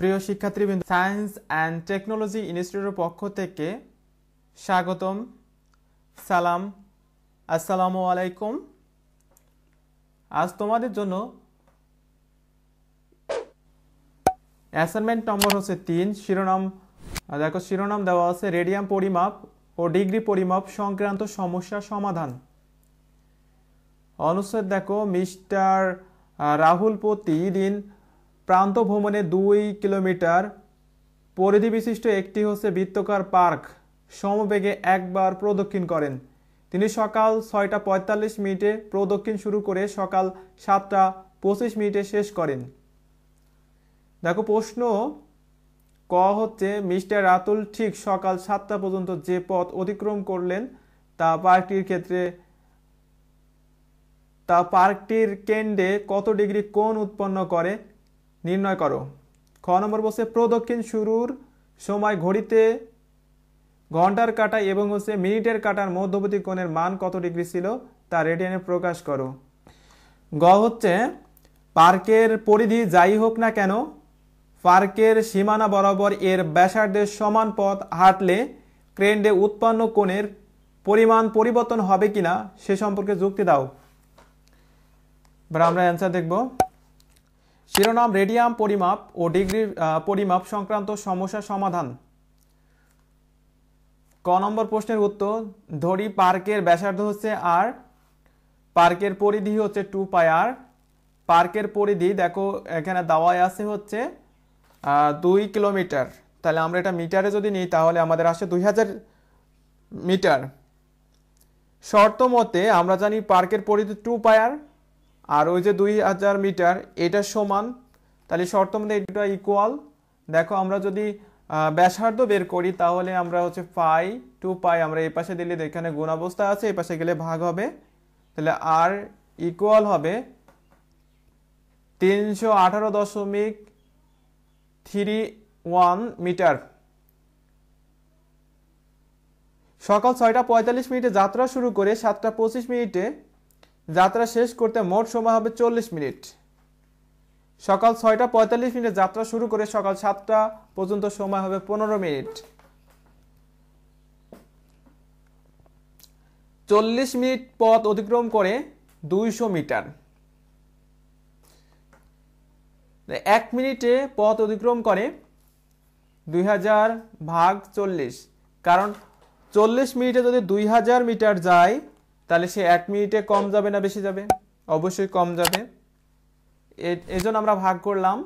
প্রিয় শিক্ষার্থীবৃন্দ science and technology ইনস্টিটিউটের পক্ষ থেকে স্বাগতম সালাম আসসালামু আলাইকুম আজ তোমাদের জন্য অ্যাসাইনমেন্ট নম্বর হচ্ছে তিন শিরোনাম দেখো শিরোনাম দেওয়া আছে রেডিয়াম পরিমাপ ও ডিগ্রি পরিমাপ সংক্রান্ত সমস্যা সমাধান অনুচ্ছেদ দেখো মিস্টার রাহুল প্রতিদিন প্রান্ত ভ্রমণে দুই কিলোমিটার পরিধি বিশিষ্ট একটি হচ্ছে বৃত্তকার পার্ক সমবেগে একবার প্রদক্ষিণ করেন তিনি সকাল ছয়টা পঁয়তাল্লিশ মিনিটে প্রদক্ষিণ শুরু করে সকাল সাতটা পঁচিশ মিনিটে শেষ করেন দেখো প্রশ্ন ক হচ্ছে মিস্টার রাতুল ঠিক সকাল সাতটা পর্যন্ত যে পথ অতিক্রম করলেন তা পার্কটির ক্ষেত্রে তা পার্কটির কেন্দ্রে কত ডিগ্রি কোণ উৎপন্ন করে নির্ণয় করো খ নম্বর বসে প্রদক্ষিণ শুরুর সময় ঘড়িতে ঘন্টার কাটা এবং হচ্ছে মিনিটের কাটার মধ্যবর্তী কোণের মান কত ডিগ্রি ছিল তা রেডিয়ানে প্রকাশ করো গ হচ্ছে পার্কের পরিধি যাই হোক না কেন পার্কের সীমানা বরাবর এর ব্যাসার্ধের সমান পথ হাঁটলে ক্রেন্ডে উৎপন্ন কোণের পরিমাণ পরিবর্তন হবে কিনা সে সম্পর্কে যুক্তি দাও এবার আমরা অ্যান্সার দেখবো শিরোনাম রেডিয়াম পরিমাপ ও ডিগ্রি পরিমাপ সংক্রান্ত সমস্যা সমাধান ক নম্বর প্রশ্নের উত্তর ধরি পার্কের ব্যাসার্ধ হচ্ছে আর পার্কের পরিধি হচ্ছে টু পাই আর পার্কের পরিধি দেখো এখানে দাওয়ায় আছে হচ্ছে দুই কিলোমিটার তাহলে আমরা এটা মিটারে যদি নিই তাহলে আমাদের আসে দুই হাজার মিটার শর্ত মতে আমরা জানি পার্কের পরিধি টু পায়ার আর ওই যে দুই হাজার মিটার এটা সমান তাহলে শর্ত মধ্যে এটা ইকুয়াল দেখো আমরা যদি ব্যাসার্ধ বের করি তাহলে আমরা হচ্ছে পাই টু পাই আমরা এই পাশে দিলে এখানে গুণ অবস্থা আছে এই পাশে গেলে ভাগ হবে তাহলে আর ইকুয়াল হবে তিনশো আঠারো দশমিক থ্রি ওয়ান মিটার সকাল ছয়টা পঁয়তাল্লিশ মিনিটে যাত্রা শুরু করে সাতটা পঁচিশ মিনিটে যাত্রা শেষ করতে মোট সময় হবে চল্লিশ মিনিট সকাল ছয়টা পঁয়তাল্লিশ মিনিটে যাত্রা শুরু করে সকাল সাতটা পর্যন্ত সময় হবে পনেরো মিনিট চল্লিশ মিনিট পথ অতিক্রম করে দুইশো মিটার এক মিনিটে পথ অতিক্রম করে দুই হাজার ভাগ চল্লিশ কারণ চল্লিশ মিনিটে যদি দুই হাজার মিটার যায় তাহলে সে এক মিনিটে কম যাবে না বেশি যাবে অবশ্যই কম যাবে জন্য আমরা ভাগ করলাম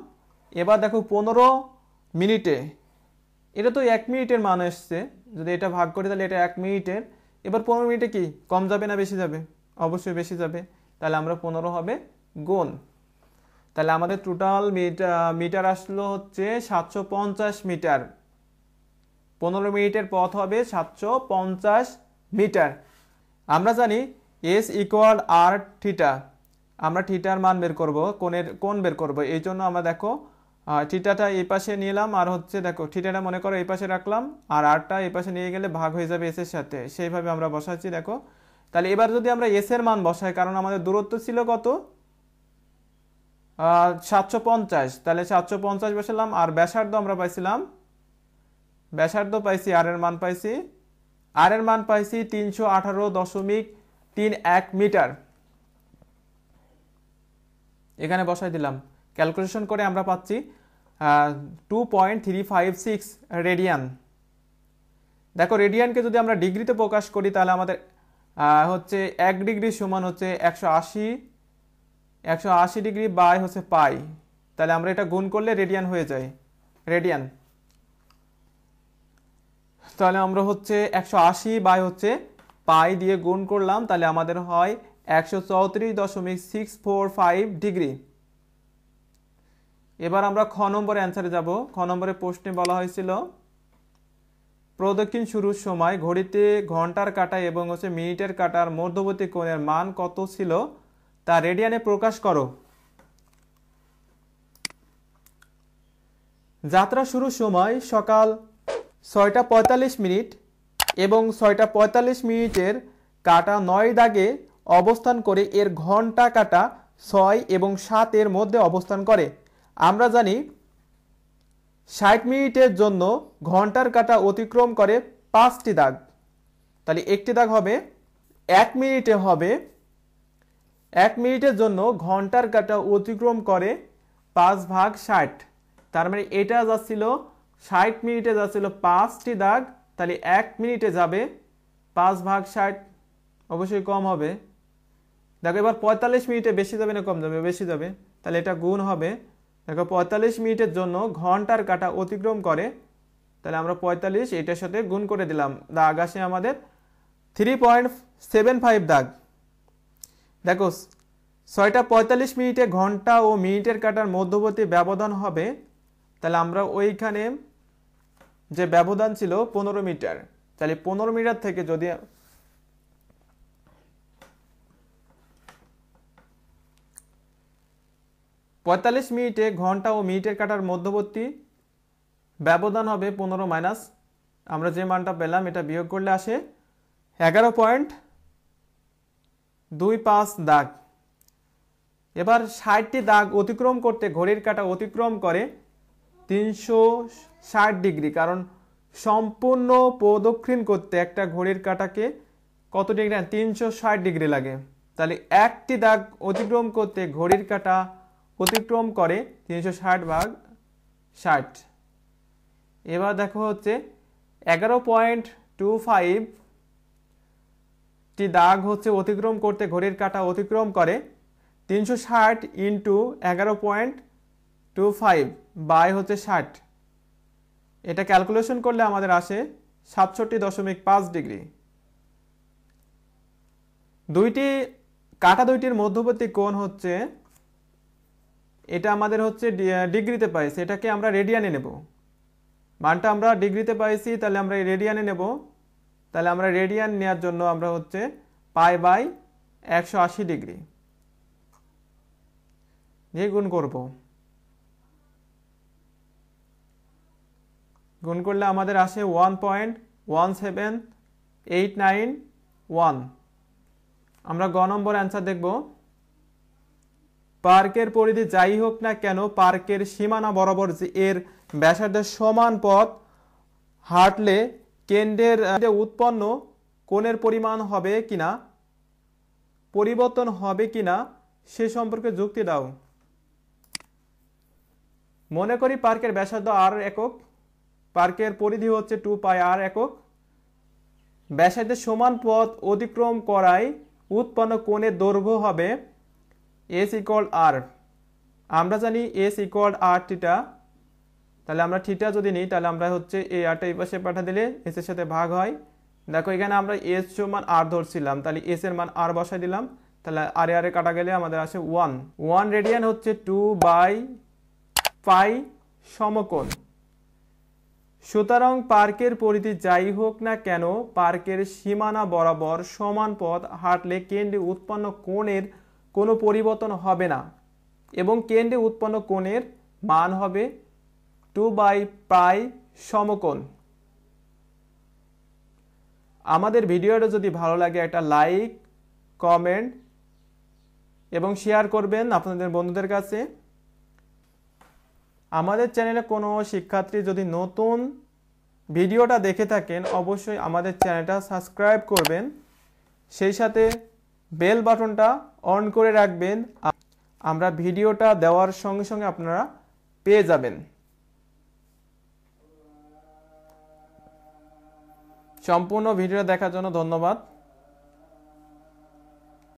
এবার দেখো পনেরো মিনিটে এটা তো এক মিনিটের মান এসছে যদি এটা ভাগ করি তাহলে এটা এক মিনিটের এবার পনেরো মিনিটে কি কম যাবে না বেশি যাবে অবশ্যই বেশি যাবে তাহলে আমরা পনেরো হবে গুণ তাহলে আমাদের টোটাল মিটার আসলো হচ্ছে সাতশো পঞ্চাশ মিটার পনেরো মিনিটের পথ হবে সাতশো পঞ্চাশ মিটার আমরা জানি এস ইকুয়াল আর থিটা আমরা থিটার মান বের করব কোনের কোন বের করব এই জন্য আমরা দেখো থিটাটা এই পাশে নিলাম আর হচ্ছে দেখো থিটাটা মনে করো এই পাশে রাখলাম আর আরটা এই পাশে নিয়ে গেলে ভাগ হয়ে যাবে এসের সাথে সেইভাবে আমরা বসাচ্ছি দেখো তাহলে এবার যদি আমরা এসের মান বসাই কারণ আমাদের দূরত্ব ছিল কত সাতশো পঞ্চাশ তাহলে সাতশো পঞ্চাশ বসালাম আর ব্যাসার্ধ আমরা পাইছিলাম ব্যাসার্ধ পাইছি আর এর মান পাইছি আরের মান পাইছি তিনশো আঠারো দশমিক তিন এক মিটার এখানে বসাই দিলাম ক্যালকুলেশন করে আমরা পাচ্ছি two point three five six radian দেখো রেডিয়ানকে যদি আমরা ডিগ্রিতে প্রকাশ করি তাহলে আমাদের হচ্ছে এক ডিগ্রি সমান হচ্ছে একশো আশি একশো আশি ডিগ্রি বাই হচ্ছে পাই তাহলে আমরা এটা গুণ করলে রেডিয়ান হয়ে যায় রেডিয়ান তাহলে আমরা হচ্ছে একশো আশি বাই হচ্ছে পাই দিয়ে গুণ করলাম তাহলে আমাদের হয় একশো চৌত্রিশ দশমিক সিক্স ফোর ফাইভ ডিগ্রি এবার আমরা খ নম্বরে অ্যান্সারে যাব খ নম্বরের প্রশ্নে বলা হয়েছিল প্রদক্ষিণ শুরুর সময় ঘড়িতে ঘন্টার কাটা এবং হচ্ছে মিনিটের কাটার মধ্যবর্তী কোণের মান কত ছিল তা রেডিয়ানে প্রকাশ করো যাত্রা শুরুর সময় সকাল ছয়টা পঁয়তাল্লিশ মিনিট এবং ছয়টা পঁয়তাল্লিশ মিনিটের কাটা নয় দাগে অবস্থান করে এর ঘন্টা কাটা ছয় এবং সাতের মধ্যে অবস্থান করে আমরা জানি ষাট মিনিটের জন্য ঘন্টার কাটা অতিক্রম করে পাঁচটি দাগ তাহলে একটি দাগ হবে এক মিনিটে হবে এক মিনিটের জন্য ঘন্টার কাটা অতিক্রম করে পাঁচ ভাগ ষাট তার মানে এটা যাচ্ছিল ষাট মিনিটে যাচ্ছিল পাঁচটি দাগ তাহলে এক মিনিটে যাবে পাঁচ ভাগ ষাট অবশ্যই কম হবে দেখো এবার পঁয়তাল্লিশ মিনিটে বেশি যাবে না কম যাবে বেশি যাবে তাহলে এটা গুণ হবে দেখো পঁয়তাল্লিশ মিনিটের জন্য ঘন্টার কাটা অতিক্রম করে তাহলে আমরা পঁয়তাল্লিশ এটার সাথে গুণ করে দিলাম দাগ আসে আমাদের থ্রি পয়েন্ট সেভেন ফাইভ দাগ দেখো ছয়টা পঁয়তাল্লিশ মিনিটে ঘন্টা ও মিনিটের কাটার মধ্যবর্তী ব্যবধান হবে তাহলে আমরা ওইখানে যে ব্যবধান ছিল পনেরো মিটার তাহলে পনেরো মিটার থেকে যদি পঁয়তাল্লিশ মিনিটে ঘন্টা ও মিনিটের কাটার মধ্যবর্তী ব্যবধান হবে পনেরো মাইনাস আমরা যে মানটা পেলাম এটা বিয়োগ করলে আসে এগারো পয়েন্ট দুই পাঁচ দাগ এবার ষাটটি দাগ অতিক্রম করতে ঘড়ির কাটা অতিক্রম করে তিনশো ষাট ডিগ্রি কারণ সম্পূর্ণ প্রদক্ষিণ করতে একটা ঘড়ির কাটাকে কত ডিগ্রি না তিনশো ষাট ডিগ্রি লাগে তাহলে একটি দাগ অতিক্রম করতে ঘড়ির কাটা অতিক্রম করে তিনশো ষাট ভাগ ষাট এবার দেখো হচ্ছে এগারো পয়েন্ট টু ফাইভ টি দাগ হচ্ছে অতিক্রম করতে ঘড়ির কাটা অতিক্রম করে তিনশো ষাট ইন্টু এগারো পয়েন্ট টু ফাইভ বাই হচ্ছে ষাট এটা ক্যালকুলেশন করলে আমাদের আসে সাতষট্টি দশমিক পাঁচ ডিগ্রি দুইটি কাটা দুইটির মধ্যবর্তী কোণ হচ্ছে এটা আমাদের হচ্ছে ডিগ্রিতে পাইছি এটাকে আমরা রেডিয়ানে নেব মানটা আমরা ডিগ্রিতে পাইছি তাহলে আমরা রেডিয়ানে নেব তাহলে আমরা রেডিয়ান নেওয়ার জন্য আমরা হচ্ছে পাই বাই একশো আশি ডিগ্রি দিয়ে গুণ করবো গুণ করলে আমাদের আসে one point one seven eight nine one আমরা গ নম্বর অ্যান্সার দেখব পার্কের পরিধি যাই হোক না কেন পার্কের সীমানা বরাবর এর ব্যাসার্ধের সমান পথ হাঁটলে কেন্দ্রের উৎপন্ন কোণের পরিমাণ হবে কিনা পরিবর্তন হবে কিনা সে সম্পর্কে যুক্তি দাও মনে করি পার্কের ব্যাসার্ধ আর একক পার্কের পরিধি হচ্ছে টু পাই আর একক ব্যাসার্ধের সমান পথ অতিক্রম করায় উৎপন্ন কোণের দৈর্ঘ্য হবে এস ইকল আর আমরা জানি এস ইকল আর টিটা তাহলে আমরা ঠিটা যদি নিই তাহলে আমরা হচ্ছে এই আরটা এই পাশে পাঠা দিলে এস এর সাথে ভাগ হয় দেখো এখানে আমরা এস সমান আর ধরছিলাম তাহলে এস এর মান আর বসাই দিলাম তাহলে আরে আরে কাটা গেলে আমাদের আসে ওয়ান ওয়ান রেডিয়ান হচ্ছে টু বাই পাই সমকোণ সুতরাং পার্কের পরিধি যাই হোক না কেন পার্কের সীমানা বরাবর সমান পথ হাঁটলে কেন্দ্রে উৎপন্ন কোণের কোনো পরিবর্তন হবে না এবং কেন্দ্রে উৎপন্ন কোণের মান হবে টু বাই পাই সমকোণ আমাদের ভিডিওটা যদি ভালো লাগে একটা লাইক কমেন্ট এবং শেয়ার করবেন আপনাদের বন্ধুদের কাছে আমাদের চ্যানেলে কোনো শিক্ষার্থী যদি নতুন ভিডিওটা দেখে থাকেন অবশ্যই আমাদের চ্যানেলটা সাবস্ক্রাইব করবেন সেই সাথে বেল বাটনটা অন করে রাখবেন আমরা ভিডিওটা দেওয়ার সঙ্গে সঙ্গে আপনারা পেয়ে যাবেন সম্পূর্ণ ভিডিওটা দেখার জন্য ধন্যবাদ